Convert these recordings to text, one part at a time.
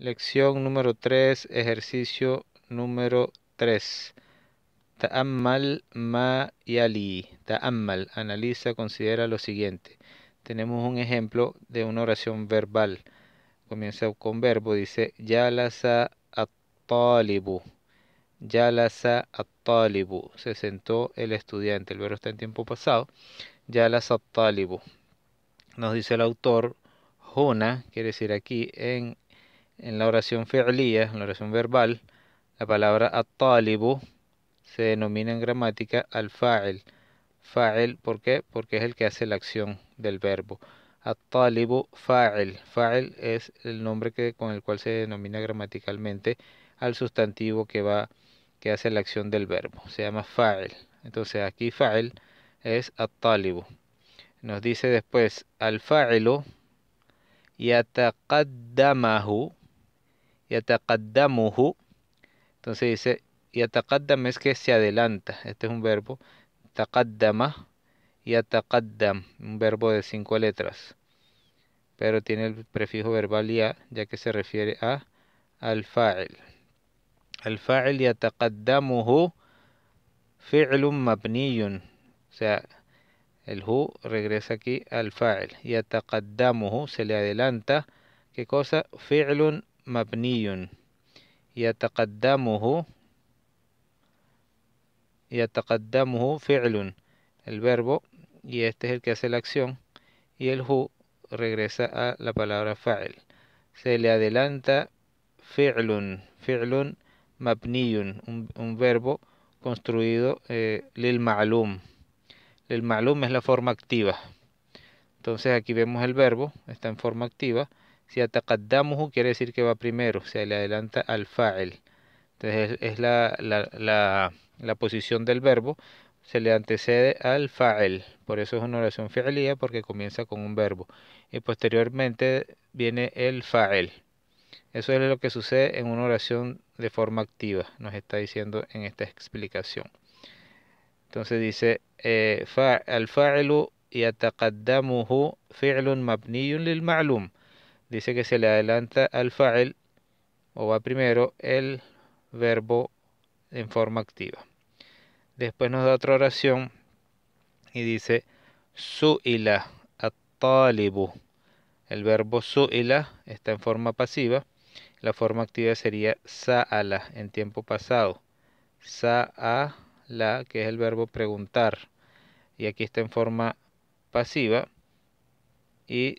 Lección número 3, ejercicio número 3. Ta'ammal ma yali. Ta'ammal, analiza, considera lo siguiente. Tenemos un ejemplo de una oración verbal. Comienza con verbo, dice Yalasa at-talibu. Yalasa at-talibu. Se sentó el estudiante. El verbo está en tiempo pasado. Yalasa at-talibu. Nos dice el autor, Jona, quiere decir aquí en en la oración fi'liya, en la oración verbal, la palabra atalibu se denomina en gramática al-fa'il. Fa'il, ¿por qué? Porque es el que hace la acción del verbo. Atalibu talibu fa'il. Fa'il es el nombre que, con el cual se denomina gramaticalmente al sustantivo que va que hace la acción del verbo. Se llama fa'il. Entonces aquí fa'il es atalibu. Nos dice después al-fa'ilu yataqaddamahu Yataqaddamuhu. Entonces dice, yataqaddam es que se adelanta. Este es un verbo. Taqaddama. Yataqaddam. Un verbo de cinco letras. Pero tiene el prefijo verbal ya, ya que se refiere a alfael, fail Al-fa'il yataqaddamuhu fi'lun mabniyun. O sea, el hu regresa aquí al fa'il. Yataqaddamuhu se le adelanta. ¿Qué cosa? Fi'lun y مبني يتقدمه يتقدمه فعل el verbo y este es el que hace la acción y el hu regresa a la palabra fael. se le adelanta fi'lun fi'lun mabniyun un, verbo construido el eh, el ma'lum es la forma activa entonces aquí vemos el verbo está en forma activa si atacadamuhu quiere decir que va primero, se le adelanta al fael, Entonces es la, posición del verbo, se le antecede al fael, Por eso es una oración fi'liya porque comienza con un verbo. Y posteriormente viene el fael, Eso es lo que sucede en una oración de forma activa, nos está diciendo en esta explicación. Entonces dice, eh, al y yataqaddamuhu fi'lun mabniyun lil ma'lum dice que se le adelanta al fa'il o va primero el verbo en forma activa. Después nos da otra oración y dice su'ila at-talibu. El verbo su'ila está en forma pasiva. La forma activa sería sa'ala en tiempo pasado. Sa'ala, que es el verbo preguntar. Y aquí está en forma pasiva. Y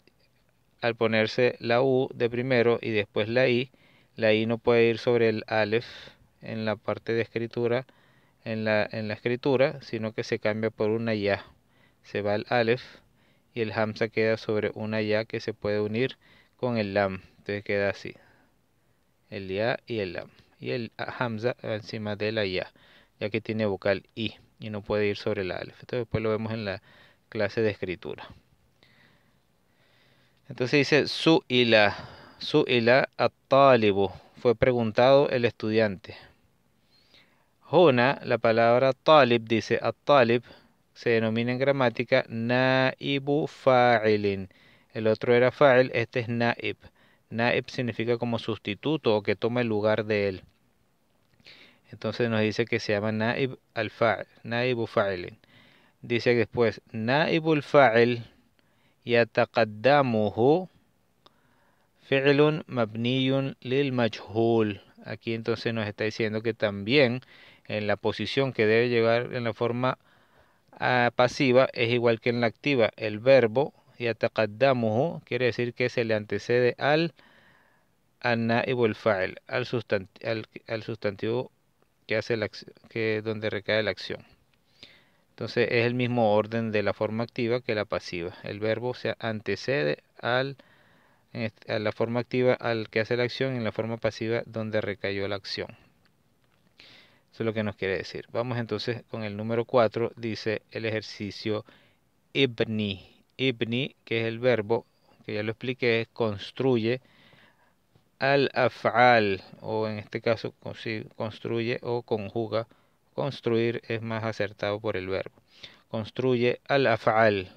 al ponerse la U de primero y después la I, la I no puede ir sobre el Aleph en la parte de escritura, en la, en la escritura, sino que se cambia por una Ya. Se va el Aleph y el Hamza queda sobre una Ya que se puede unir con el Lam. Entonces queda así. El Ya y el Lam. Y el Hamza encima de la Ya, ya que tiene vocal I y no puede ir sobre la Aleph. Entonces después lo vemos en la clase de escritura. Entonces dice su ila, su ila at-talibu, fue preguntado el estudiante. Hona, la palabra talib dice at-talib se denomina en gramática naibu fa'ilin. El otro era fa'il, este es naib. Naib significa como sustituto o que toma el lugar de él. Entonces nos dice que se llama naib al-fa'il, naibu fa'ilin. Dice después naibul fa'il يتقدمه فعل مبني للمجهول aquí entonces nos está diciendo que también en la posición que debe llegar en la forma ah, pasiva es igual que en la activa el verbo hu quiere decir que se le antecede al al igual al, al, sustantivo que hace la, que donde recae la acción entonces es el mismo orden de la forma activa que la pasiva. El verbo se antecede al, a la forma activa al que hace la acción y en la forma pasiva donde recayó la acción. Eso es lo que nos quiere decir. Vamos entonces con el número 4, dice el ejercicio ibni. Ibni, que es el verbo, que ya lo expliqué, construye al afal, o en este caso construye o conjuga Construir es más acertado por el verbo. Construye al-af'al,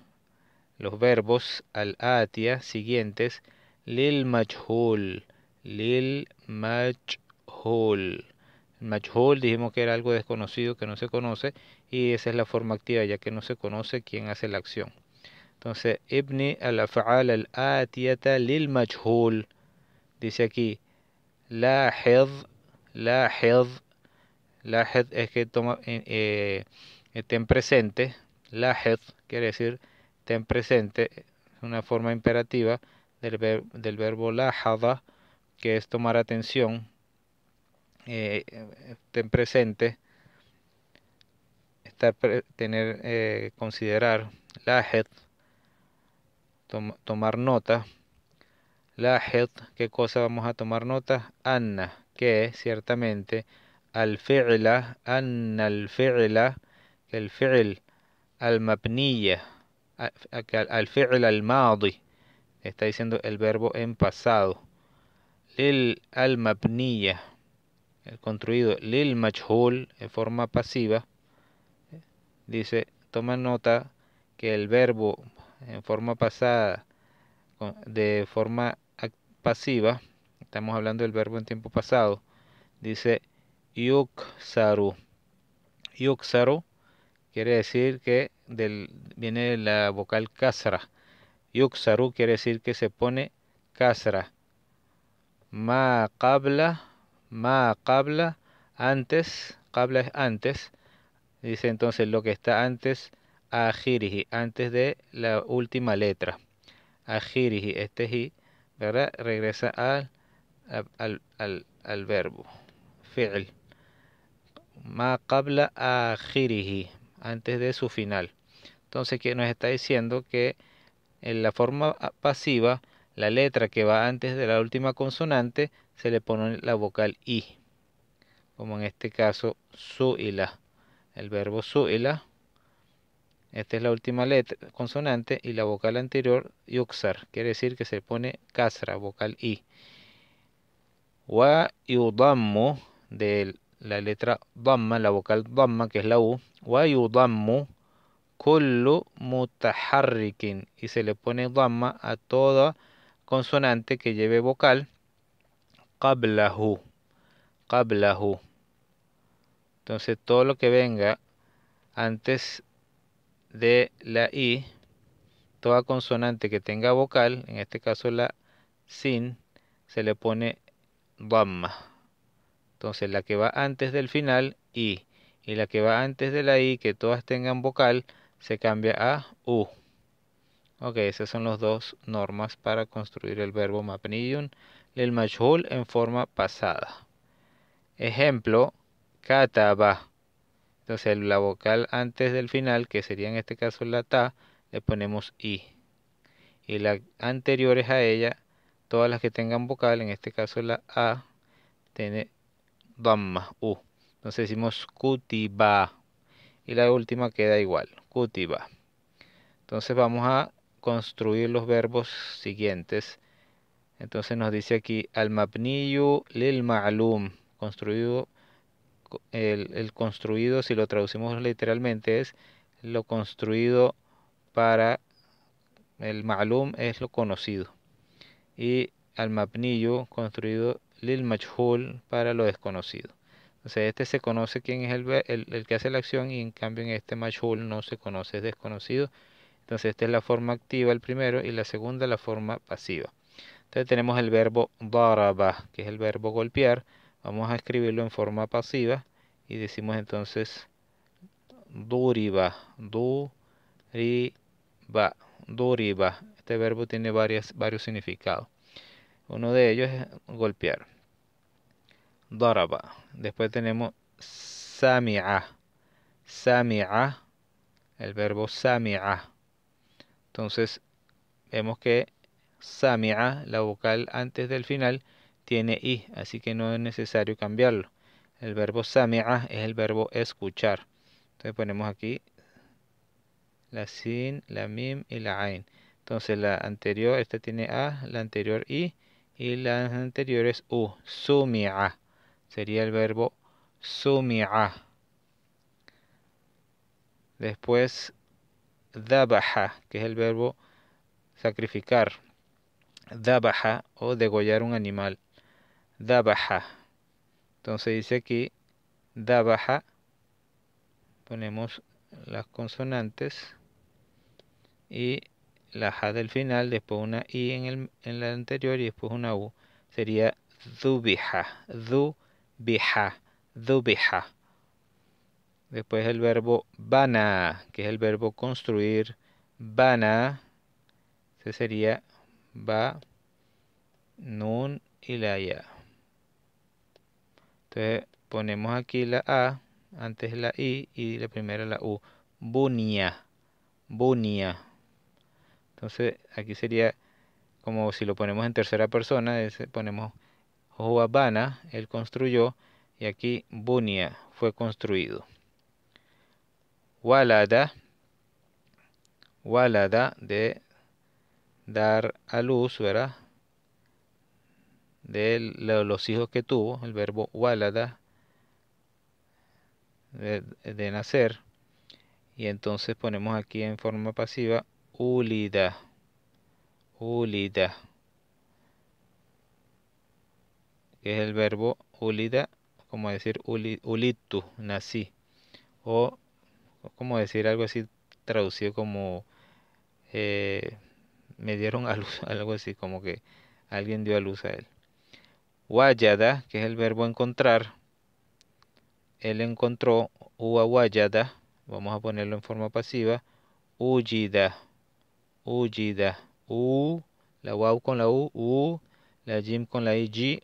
los verbos al-atia siguientes, lil majhul, lil majhul. Majhul dijimos que era algo desconocido que no se conoce y esa es la forma activa ya que no se conoce quién hace la acción. Entonces, ibni al-af'al al-atiyata lil majhul. Dice aquí, la health la health la head es que toma, eh, ten presente, la head quiere decir ten presente, es una forma imperativa del, del verbo lahada, que es tomar atención, eh, eh ten presente, estar, tener, eh, considerar, la head tomar nota, head qué cosa vamos a tomar nota, anna, que ciertamente, الفعل el mabniya, el المبنية al الماضي está diciendo el verbo en pasado lil al el eh, construido lil machhol en forma pasiva dice toma nota que el verbo en forma pasada de forma pasiva estamos hablando del verbo en tiempo pasado dice Yuxaru, Yuxaru quiere decir que del, viene la vocal kasra. Yuxaru quiere decir que se pone kasra. Ma qabla, ma qabla, antes, qabla es antes. Dice entonces lo que está antes, ajiriji, antes de la última letra. Ajiriji, este hi, ¿verdad? Regresa al, al, verbo. Fi'l ma a akhirihi, antes de su final. Entonces, ¿qué nos está diciendo que en la forma pasiva, la letra que va antes de la última consonante, se le pone la vocal i, como en este caso suila, el verbo suila. Esta es la última letra consonante y la vocal anterior yuxar, quiere decir que se pone kasra, vocal i. Wa yudammu del la letra Dhamma, la vocal Dhamma, que es la U, y se le pone Dhamma a toda consonante que lleve vocal, qablahu, qablahu. Entonces todo lo que venga antes de la I, toda consonante que tenga vocal, en este caso la sin, se le pone Dhamma. Entonces la que va antes del final, I, y la que va antes de la I, que todas tengan vocal, se cambia a U. Ok, esas son las dos normas para construir el verbo mapnidium, el majhul en forma pasada. Ejemplo, kataba. Entonces la vocal antes del final, que sería en este caso la ta, le ponemos i. Y las anteriores a ella, todas las que tengan vocal, en este caso la a, tiene, Dhamma, U. Entonces decimos Kutiba. Y la última queda igual, Kutiba. Entonces vamos a construir los verbos siguientes. Entonces nos dice aquí al mapnillo lil ma'lum, construido el, construido si lo traducimos literalmente es lo construido para el ma'lum es lo conocido y al Mapnillo construido lil majhul para lo desconocido. entonces este se conoce quién es el, que hace la acción y en cambio en este machul no se conoce, es desconocido. Entonces esta es la forma activa el primero y la segunda la forma pasiva. Entonces tenemos el verbo daraba, que es el verbo golpear. Vamos a escribirlo en forma pasiva y decimos entonces duriba, duriba, duriba. Este verbo tiene varios significados. Uno de ellos es golpear daraba. Después tenemos sami'a. Sami'a, el verbo sami'a. Entonces, vemos que sami'a, la vocal antes del final, tiene i, así que no es necesario cambiarlo. El verbo sami'a es el verbo escuchar. Entonces ponemos aquí la sin, la mim y la ain. Entonces la anterior, esta tiene a, la anterior i y la anterior es u, sumi'a sería el verbo sumi'a. Después dabaha, que es el verbo sacrificar. Dabaha o degollar un animal. Dabaha. Entonces dice aquí dabaha. Ponemos las consonantes y la ja del final, después una I en, la anterior y después una U. Sería dubiha. Du biha, dubiha. Después el verbo bana, que es el verbo construir. Bana, ese sería ba, nun y la Entonces ponemos aquí la a, antes la i y la primera la u. Bunia, bunia. Entonces aquí sería como si lo ponemos en tercera persona, ponemos Huabana él construyó y aquí Bunia fue construido. Walada, Walada de dar a luz, ¿verdad? De los hijos que tuvo, el verbo Walada de, de nacer. Y entonces ponemos aquí en forma pasiva Ulida. Ulida. que es el verbo ulida, como decir ulitu, nací, o como decir algo así traducido como eh, me dieron a luz, algo así como que alguien dio a luz a él. Wayada, que es el verbo encontrar, él encontró uawayada, vamos a ponerlo en forma pasiva, Ullida. Ullida. u, la u con la u, u, la Jim con la IG.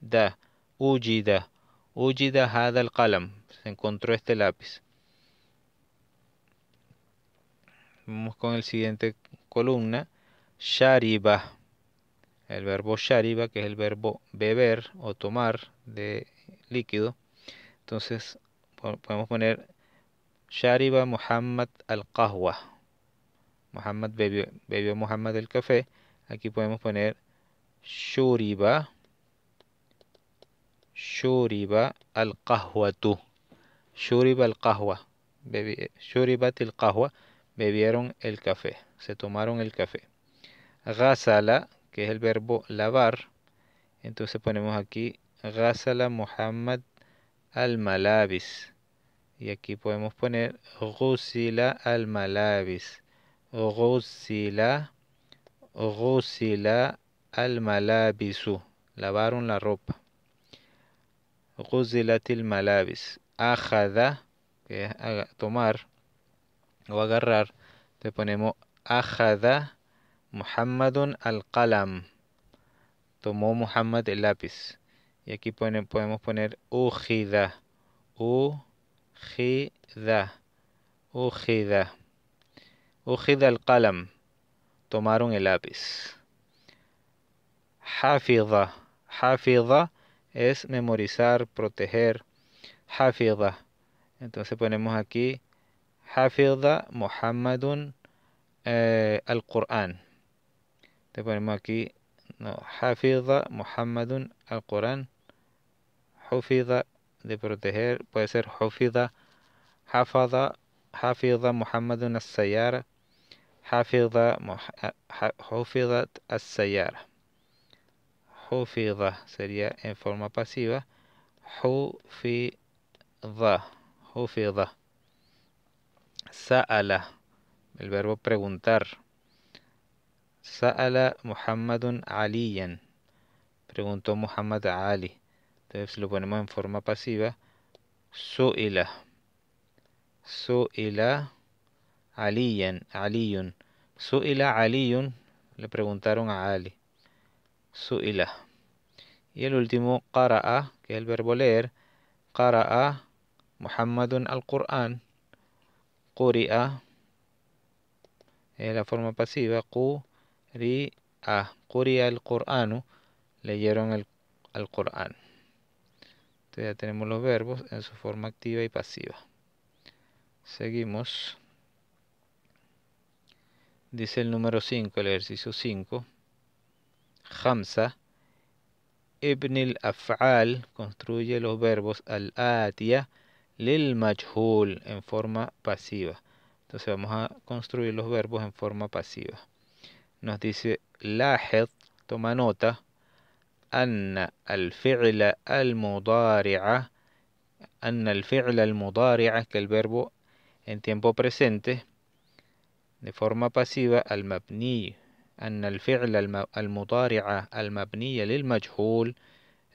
da Ujida. Ujida had al kalam Se encontró este lápiz. Vamos con el siguiente columna. Shariba. El verbo shariba, que es el verbo beber o tomar de líquido. Entonces podemos poner Shariba Muhammad al-Qahwa. Muhammad bebió, bebió Muhammad el café. Aquí podemos poner Shuriba. Shuriba al kahuatu Shuriba al-qahwa. Shuribat al-qahwa. Bebieron el café. Se tomaron el café. Ghasala, que es el verbo lavar. Entonces ponemos aquí Ghasala Muhammad al-malabis. Y aquí podemos poner Ghusila al-malabis. Ghusila. Ghusila al-malabisu, lavaron la ropa. Guzilatil malabis, ajada, que es tomar o agarrar. Te ponemos ajada Muhammadun al Kalam. Tomó Muhammad el lápiz. Y aquí podemos poner ujida. Ujida. Ujida. Ujida al-qalam. Tomaron el lápiz hafida es memorizar, proteger. hafida Entonces ponemos aquí hafida Muhammadun eh, al-Qur'an. te ponemos aquí no, Hafiza Muhammadun al-Qur'an. Hufiza de proteger puede ser Hufidah. Hafada Muhammadun al Sayara. Hafiza Muhammadun al Sayara. Hufidha sería en forma pasiva. Hufidha. Hufidha. Sa'ala. El verbo preguntar. Sa'ala Muhammadun Aliyan. Preguntó Muhammad Ali. Entonces lo ponemos en forma pasiva. Su'ila. Su'ila Aliyan. Aliyun. Su'ila Aliyun. Le preguntaron a Ali su'ila. Y el último, qara'a, que es el verbo leer. Qara'a Muhammadun al-Qur'an. Quri'a es la forma pasiva. Q-ri-a. Quri'a al Qur'anu. Leyeron el, al Qur'an. Entonces ya tenemos los verbos en su forma activa y pasiva. Seguimos. Dice el número 5, el ejercicio 5. Hamza. Ibn al-Af'al construye los verbos al atiya lil majhul en forma pasiva. Entonces vamos a construir los verbos en forma pasiva. Nos dice lahid, toma nota, anna al-fi'la al-mudari'a, anna al-fi'la al-mudari'a, que el verbo en tiempo presente, de forma pasiva al-mabni, أن الفعل al المبني للمجهول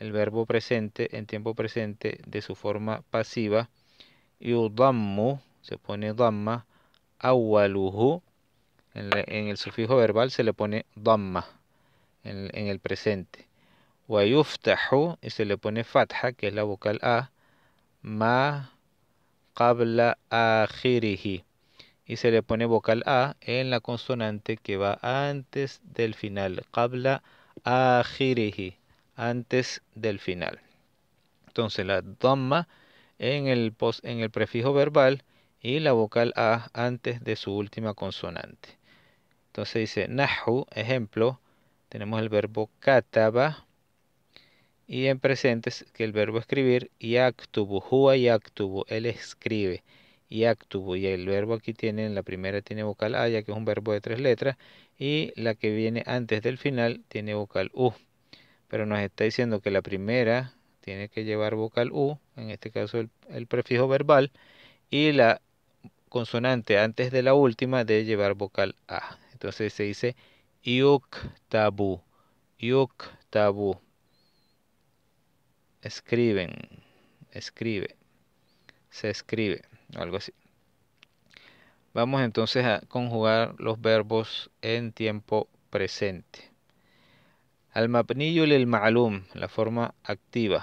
el verbo presente en tiempo presente de su forma pasiva yudammu se pone damma awaluhu en, en, el sufijo verbal se le pone damma en, el presente wa y se le pone fatha que es la vocal a ma qabla akhirihi y se le pone vocal A en la consonante que va antes del final. a ajirihi, antes del final. Entonces la dhamma en el, prefijo verbal y la vocal A antes de su última consonante. Entonces dice nahu, ejemplo, tenemos el verbo kataba y en presentes que el verbo escribir yaktubu, y yaktubu, él escribe y Y el verbo aquí tiene, la primera tiene vocal A, ya que es un verbo de tres letras, y la que viene antes del final tiene vocal U. Pero nos está diciendo que la primera tiene que llevar vocal U, en este caso el, prefijo verbal, y la consonante antes de la última debe llevar vocal A. Entonces se dice yuk tabú, yuk tabú. Escriben, escribe, se escribe algo así. Vamos entonces a conjugar los verbos en tiempo presente. al mapniyu lil ma'lum, la forma activa.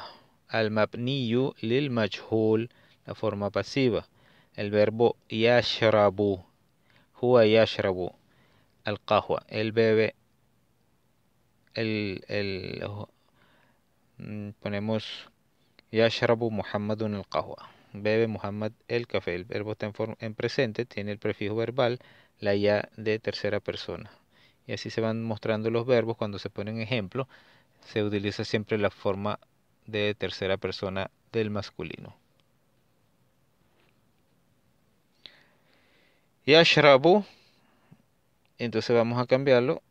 al mapniyu lil majhul, la forma pasiva. El verbo yashrabu, huwa yashrabu, al-qahwa, el bebe, el, el, mm, ponemos yashrabu Muhammadun al-qahwa bebe Muhammad el café. El verbo está en, presente, tiene el prefijo verbal, la ya de tercera persona. Y así se van mostrando los verbos cuando se ponen ejemplo. Se utiliza siempre la forma de tercera persona del masculino. Yashrabu. Entonces vamos a cambiarlo.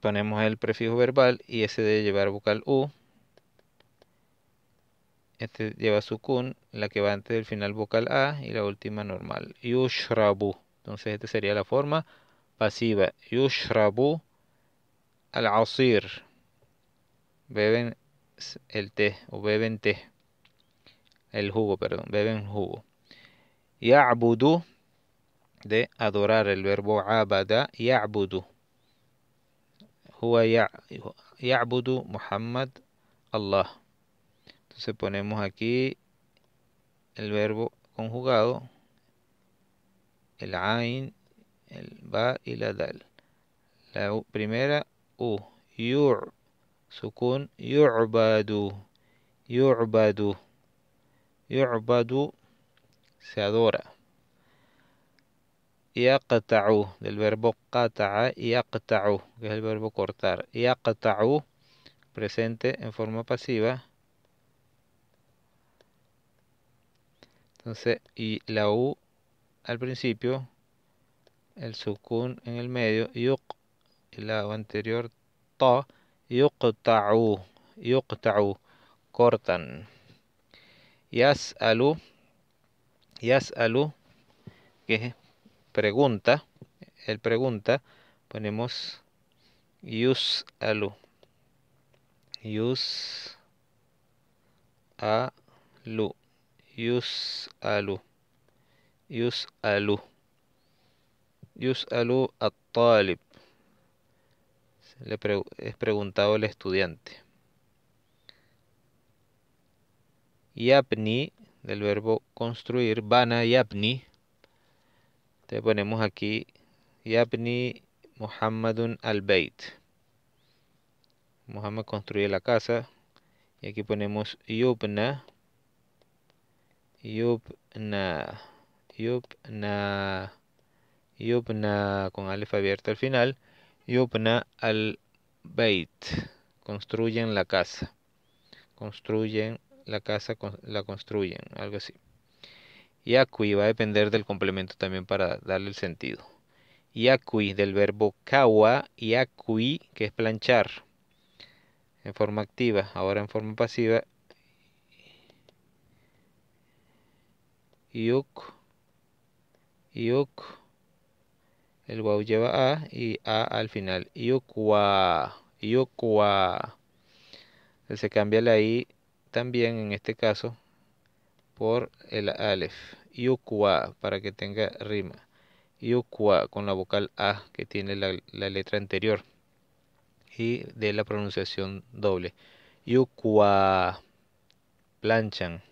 Ponemos el prefijo verbal y ese debe llevar vocal U. Este lleva sukun, la que va antes del final vocal A y la última normal. Yushrabu. Entonces esta sería la forma pasiva. Yushrabu al-asir. Beben el té o beben té. El jugo, perdón. Beben jugo. Ya'budu de adorar. El verbo abada. Ya'budu. هو ya'budu Muhammad Allah. Entonces ponemos aquí el verbo conjugado, el ain, el ba y la dal. La primera u, yur, sukun yu'badu, yu'badu, yu'badu se adora. Yaqta'u, del verbo KATA'A, yaqta'u, que es el verbo cortar. Yaqta'u, presente en forma pasiva, Entonces, y la U al principio, el sukun en el medio, yuk, y la anterior, ta, yuqta'u, yuqta'u, cortan. Yas'alu, yas'alu, que es pregunta, el pregunta, ponemos yus'alu, yus'alu alu. alu alu talib. le es preguntado el estudiante yapni del verbo construir bana yapni te ponemos aquí yapni Muhammadun al bayt Muhammad construye la casa y aquí ponemos yubna Yubna. Yubna. Yubna con alfa abierta al final. Yubna al bait. Construyen la casa. Construyen la casa, la construyen, algo así. aquí va a depender del complemento también para darle el sentido. Yakui del verbo kawa, yakui que es planchar en forma activa, ahora en forma pasiva yuk, yuk, el guau lleva a y a al final, yukwa, yukwa. Se cambia la i también en este caso por el alef, yukwa, para que tenga rima, yukwa con la vocal a que tiene la, la letra anterior y de la pronunciación doble, yukwa, planchan.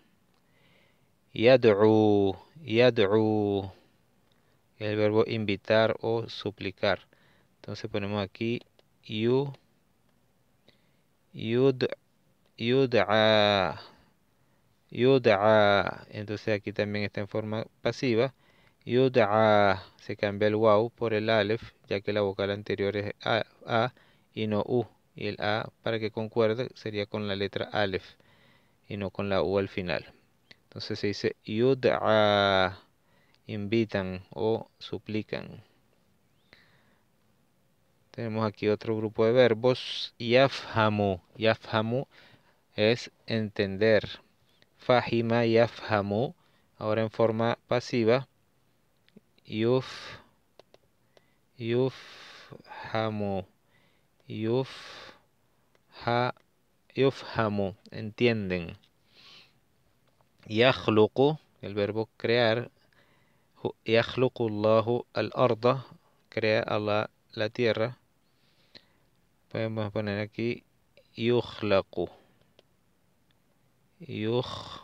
Yad'u, yad'u. El verbo invitar o suplicar. Entonces ponemos aquí yu, yud, yud'a, yud'a. Entonces aquí también está en forma pasiva. Yud'a. Se cambia el wow por el alef, ya que la vocal anterior es a, a y no u. Y el a, para que concuerde, sería con la letra alef y no con la u al final. Entonces se dice yud'a, invitan o suplican. Tenemos aquí otro grupo de verbos. Yafhamu. Yafhamu es entender. Fahima yafhamu. Ahora en forma pasiva. Yuf. Yufhamu. Yuf. Ha. Yufhamu. Entienden. يخلق الفيرب crear يخلق الله الأرض crea Allah la tierra podemos poner aquí يخلق يخلق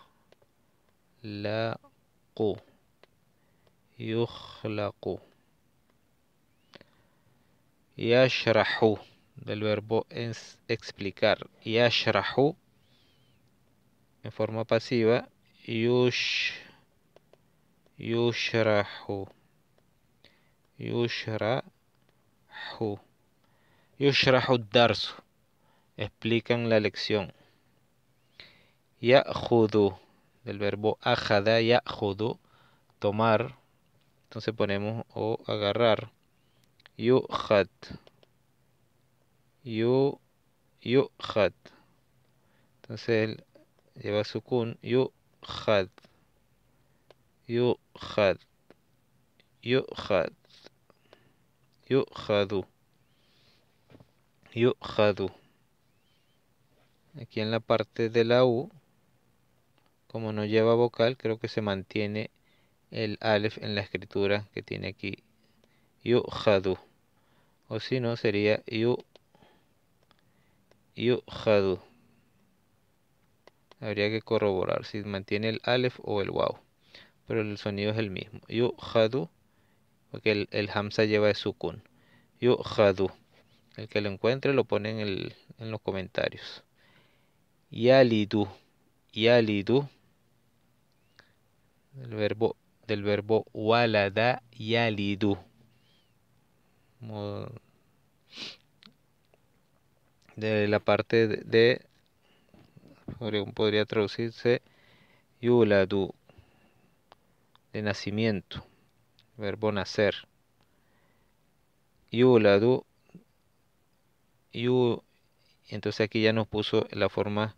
يخلق يشرح del verbo explicar يشرح en forma pasiva Yush Yushrahu Yushrahu Yushrahu Darzu Explican la lección Ya Del verbo Ahada Ya Tomar Entonces ponemos O agarrar Yuhat Yuhat Entonces él Lleva su Kun had يؤخذ يؤخذ يؤخذ يؤخذ aquí en la parte de la U como no lleva vocal creo que se mantiene el alef en la escritura que tiene aquí yuhadu o si no sería yu yuhadu habría que corroborar si mantiene el alef o el wow, pero el sonido es el mismo. Yuhadu, porque el, el hamza lleva el sukun. Yuhadu. El que lo encuentre lo pone en, el, en los comentarios. Yalidu. Yalidu. El verbo, del verbo walada yalidu. de la parte de podría traducirse yuladu, de nacimiento, verbo nacer. Yuladu, yu, entonces aquí ya nos puso la forma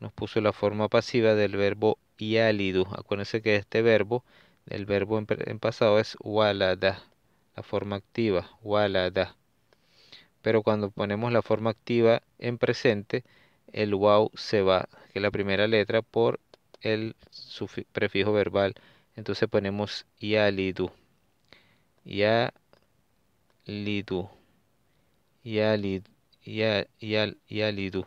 nos puso la forma pasiva del verbo yalidu. Acuérdense que este verbo, el verbo en, en pasado es walada, la forma activa, walada. Pero cuando ponemos la forma activa en presente, el wow se va, que es la primera letra, por el prefijo verbal. Entonces ponemos yalidu. Yalidu. Yalidu. Yalidu.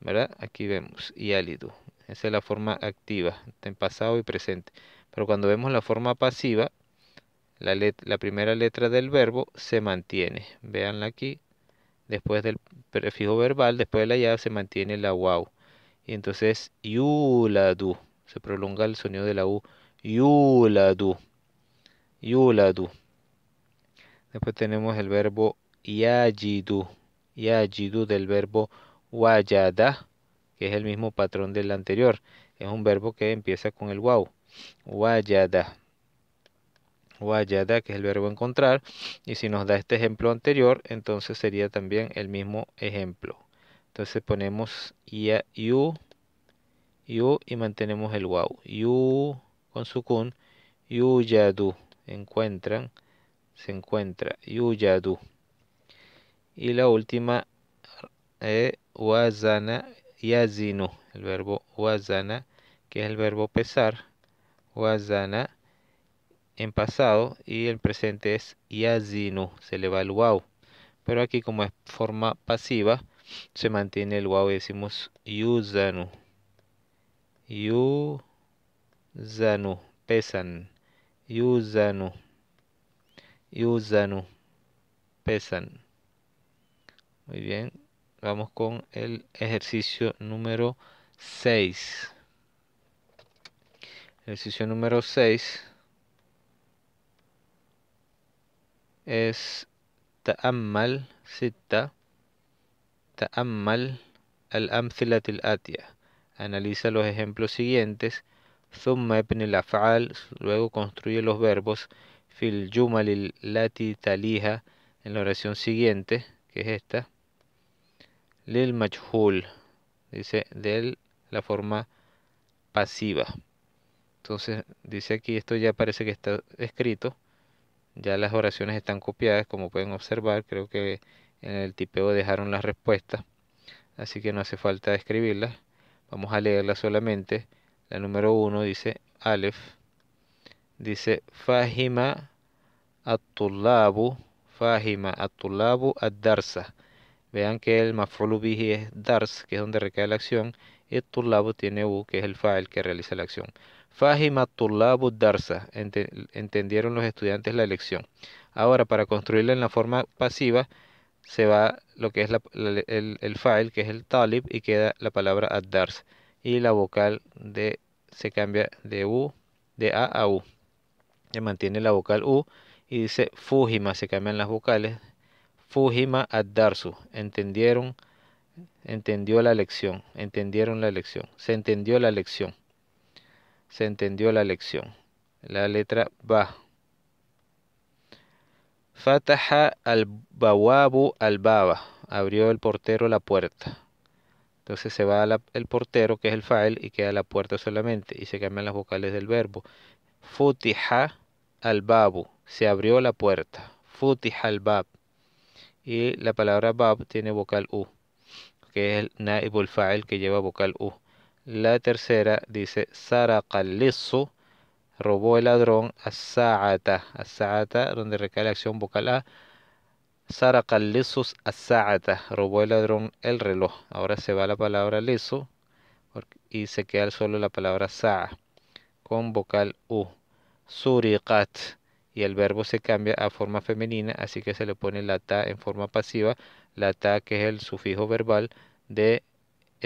¿Verdad? Aquí vemos yalidu. Esa es la forma activa, en pasado y presente. Pero cuando vemos la forma pasiva, la, la primera letra del verbo se mantiene. Veanla aquí después del prefijo verbal, después de la ya se mantiene la wow. Y entonces yuladu, se prolonga el sonido de la u. Yuladu. Yuladu. Después tenemos el verbo yajidu. Yajidu del verbo wayada, que es el mismo patrón del anterior. Es un verbo que empieza con el wow. Wayada que es el verbo encontrar, y si nos da este ejemplo anterior, entonces sería también el mismo ejemplo. Entonces ponemos ia, yu, y mantenemos el wow. Yu con su kun. yadu, encuentran, se encuentra, Yuyadu. Y la última, es wazana, yazinu, el verbo wazana, que es el verbo pesar, wazana, en pasado y el presente es yazinu, se le va el wow. Pero aquí como es forma pasiva, se mantiene el wow y decimos yuzanu. Yuzanu, pesan. Yuzanu. Yuzanu, pesan. Muy bien, vamos con el ejercicio número 6. Ejercicio número 6 es ta'ammal sita ta'ammal al-amthilat al Analiza los ejemplos siguientes. Thumma luego construye los verbos fil lati talija en la oración siguiente, que es esta. Lil majhul, dice del la forma pasiva. Entonces, dice aquí esto ya parece que está escrito. Ya las oraciones están copiadas, como pueden observar, creo que en el tipeo dejaron las respuestas, así que no hace falta escribirlas. Vamos a leerlas solamente. La número 1 dice Aleph, dice Fahima Atulabu, Fahima Atulabu ad Vean que el Mafrolubiji es Dars, que es donde recae la acción, y Atulabu tiene U, que es el el que realiza la acción. Fahimatullah Darsa. Entendieron los estudiantes la lección. Ahora, para construirla en la forma pasiva, se va lo que es el, el, file, que es el talib, y queda la palabra ad Y la vocal de, se cambia de u, de a a u. Se mantiene la vocal u y dice fujima, se cambian las vocales. Fujima ad Entendieron, entendió la lección, entendieron la lección, se entendió la lección se entendió la lección. La letra Ba. Fataha al-Bawabu al-Baba. Abrió el portero la puerta. Entonces se va el portero, que es el fael y queda la puerta solamente. Y se cambian las vocales del verbo. Futiha al-Babu. Se abrió la puerta. Futiha al-Bab. Y la palabra Bab tiene vocal U, que es el naibul fael que lleva vocal U. La tercera dice, saracaleso robó el ladrón a Sa'ata, donde recae la acción vocal A. Saraqalisus a Sa'ata, robó el ladrón el reloj. Ahora se va la palabra leso y se queda solo la palabra Sa'a con vocal U. Suriqat y el verbo se cambia a forma femenina, así que se le pone la ta en forma pasiva, la ta que es el sufijo verbal de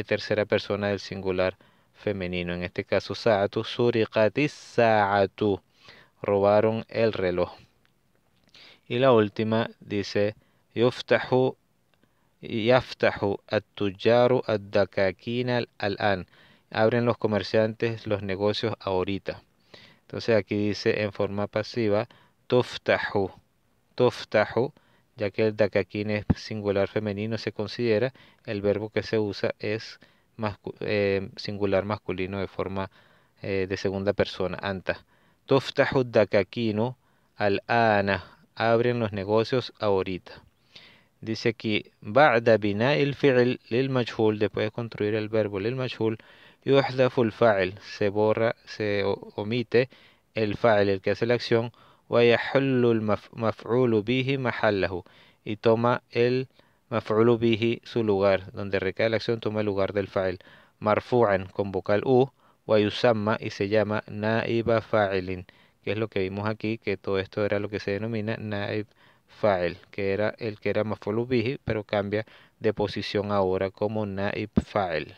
tercera persona del singular femenino. En este caso, sa'atu suriqatis sa'atu. Robaron el reloj. Y la última dice, yuftahu yaftahu at-tujaru ad al-an. Abren los comerciantes los negocios ahorita. Entonces aquí dice en forma pasiva, tuftahu, tuftahu ya que el dakakin es singular femenino, se considera el verbo que se usa es eh, singular masculino de forma eh, de segunda persona, anta. Toftahu dakakinu al ana, abren los negocios ahorita. Dice aquí, ba'da bina el lil majhul, después de construir el verbo lil majhul, yuhdaful fa'il, se borra, se omite el fa'il, el que hace la acción, y toma el maf'ulu bihi su lugar donde recae la acción toma el lugar del fa'il marfu'an con vocal u y se llama naiba fa'ilin que es lo que vimos aquí que todo esto era lo que se denomina naib fa'il que era el que era maf'ulu bihi pero cambia de posición ahora como naib fa'il